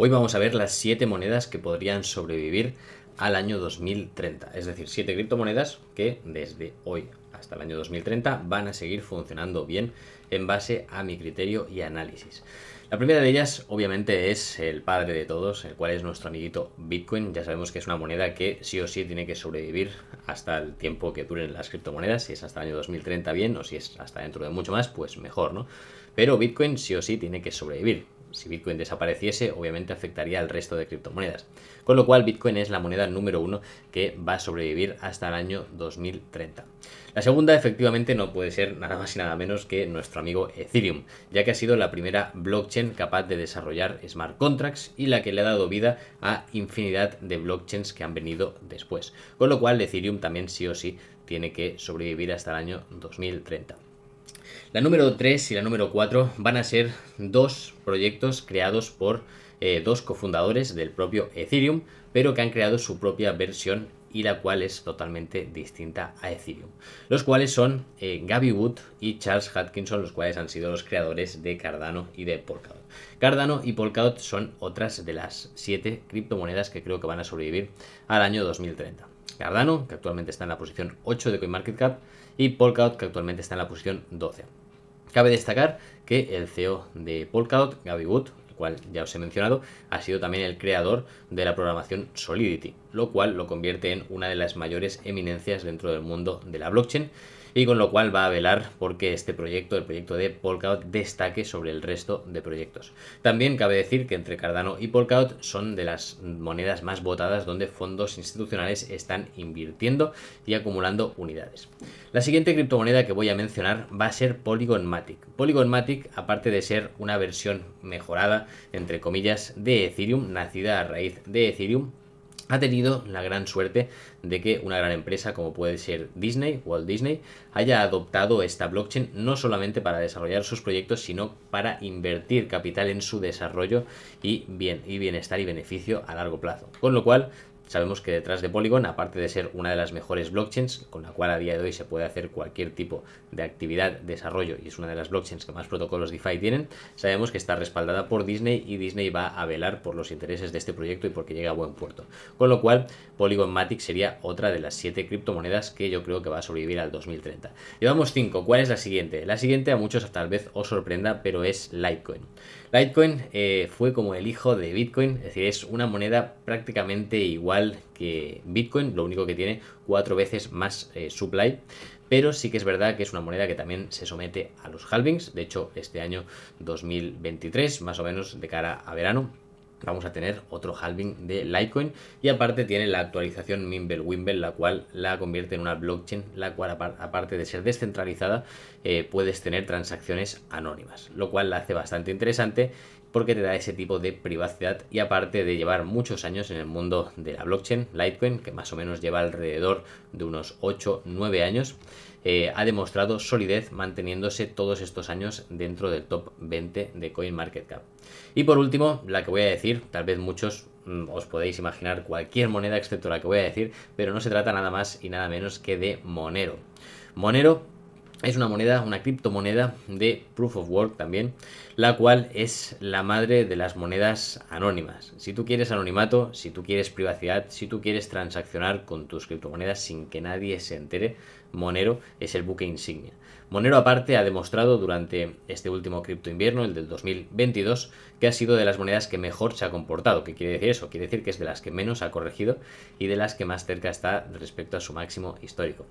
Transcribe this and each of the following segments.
Hoy vamos a ver las 7 monedas que podrían sobrevivir al año 2030, es decir, 7 criptomonedas que desde hoy hasta el año 2030 van a seguir funcionando bien en base a mi criterio y análisis. La primera de ellas obviamente es el padre de todos, el cual es nuestro amiguito Bitcoin. Ya sabemos que es una moneda que sí o sí tiene que sobrevivir hasta el tiempo que duren las criptomonedas, si es hasta el año 2030 bien o si es hasta dentro de mucho más, pues mejor, ¿no? Pero Bitcoin sí o sí tiene que sobrevivir si Bitcoin desapareciese, obviamente afectaría al resto de criptomonedas. Con lo cual, Bitcoin es la moneda número uno que va a sobrevivir hasta el año 2030. La segunda, efectivamente, no puede ser nada más y nada menos que nuestro amigo Ethereum, ya que ha sido la primera blockchain capaz de desarrollar smart contracts y la que le ha dado vida a infinidad de blockchains que han venido después. Con lo cual, Ethereum también sí o sí tiene que sobrevivir hasta el año 2030. La número 3 y la número 4 van a ser dos proyectos creados por eh, dos cofundadores del propio Ethereum, pero que han creado su propia versión y la cual es totalmente distinta a Ethereum, los cuales son eh, Gaby Wood y Charles Hutkinson, los cuales han sido los creadores de Cardano y de Polkadot. Cardano y Polkadot son otras de las siete criptomonedas que creo que van a sobrevivir al año 2030. Cardano, que actualmente está en la posición 8 de CoinMarketCap, y Polkadot, que actualmente está en la posición 12. Cabe destacar que el CEO de Polkadot, Gaby Wood, cual ya os he mencionado, ha sido también el creador de la programación Solidity, lo cual lo convierte en una de las mayores eminencias dentro del mundo de la blockchain y con lo cual va a velar porque este proyecto, el proyecto de Polkadot, destaque sobre el resto de proyectos. También cabe decir que entre Cardano y Polkadot son de las monedas más votadas donde fondos institucionales están invirtiendo y acumulando unidades. La siguiente criptomoneda que voy a mencionar va a ser Polygon Matic. aparte de ser una versión mejorada entre comillas, de Ethereum, nacida a raíz de Ethereum, ha tenido la gran suerte de que una gran empresa como puede ser Disney, Walt Disney, haya adoptado esta blockchain no solamente para desarrollar sus proyectos, sino para invertir capital en su desarrollo y, y bienestar y beneficio a largo plazo. Con lo cual, Sabemos que detrás de Polygon, aparte de ser una de las mejores blockchains, con la cual a día de hoy se puede hacer cualquier tipo de actividad, desarrollo, y es una de las blockchains que más protocolos DeFi tienen, sabemos que está respaldada por Disney y Disney va a velar por los intereses de este proyecto y porque llegue a buen puerto. Con lo cual, Polygon Matic sería otra de las 7 criptomonedas que yo creo que va a sobrevivir al 2030. Llevamos 5. ¿Cuál es la siguiente? La siguiente a muchos tal vez os sorprenda, pero es Litecoin. Litecoin eh, fue como el hijo de Bitcoin, es decir, es una moneda prácticamente igual que Bitcoin, lo único que tiene cuatro veces más eh, supply, pero sí que es verdad que es una moneda que también se somete a los halvings, de hecho este año 2023, más o menos de cara a verano, vamos a tener otro halving de Litecoin y aparte tiene la actualización Mimble Wimble, la cual la convierte en una blockchain, la cual aparte de ser descentralizada, eh, puedes tener transacciones anónimas, lo cual la hace bastante interesante porque te da ese tipo de privacidad y aparte de llevar muchos años en el mundo de la blockchain, Litecoin, que más o menos lleva alrededor de unos 8-9 años, eh, ha demostrado solidez manteniéndose todos estos años dentro del top 20 de CoinMarketCap. Y por último, la que voy a decir, tal vez muchos mm, os podéis imaginar cualquier moneda excepto la que voy a decir, pero no se trata nada más y nada menos que de Monero. Monero es una moneda, una criptomoneda de Proof of Work también, la cual es la madre de las monedas anónimas. Si tú quieres anonimato, si tú quieres privacidad, si tú quieres transaccionar con tus criptomonedas sin que nadie se entere, Monero es el buque insignia. Monero aparte ha demostrado durante este último cripto invierno, el del 2022, que ha sido de las monedas que mejor se ha comportado. ¿Qué quiere decir eso? Quiere decir que es de las que menos ha corregido y de las que más cerca está respecto a su máximo histórico.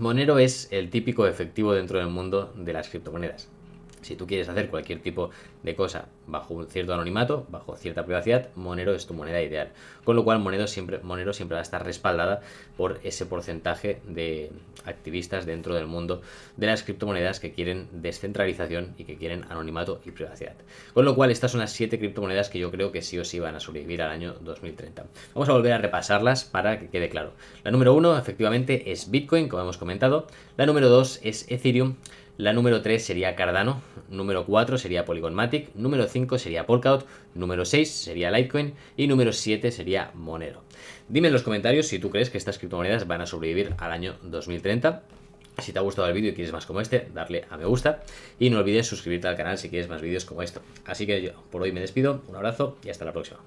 Monero es el típico efectivo dentro del mundo de las criptomonedas. Si tú quieres hacer cualquier tipo de cosa bajo un cierto anonimato, bajo cierta privacidad, Monero es tu moneda ideal. Con lo cual Monero siempre, Monero siempre va a estar respaldada por ese porcentaje de activistas dentro del mundo de las criptomonedas que quieren descentralización y que quieren anonimato y privacidad. Con lo cual estas son las 7 criptomonedas que yo creo que sí o sí van a sobrevivir al año 2030. Vamos a volver a repasarlas para que quede claro. La número 1 efectivamente es Bitcoin, como hemos comentado. La número 2 es Ethereum. La número 3 sería Cardano, número 4 sería Polygonmatic, número 5 sería Polkadot, número 6 sería Litecoin y número 7 sería Monero. Dime en los comentarios si tú crees que estas criptomonedas van a sobrevivir al año 2030. Si te ha gustado el vídeo y quieres más como este, darle a me gusta y no olvides suscribirte al canal si quieres más vídeos como esto. Así que yo por hoy me despido, un abrazo y hasta la próxima.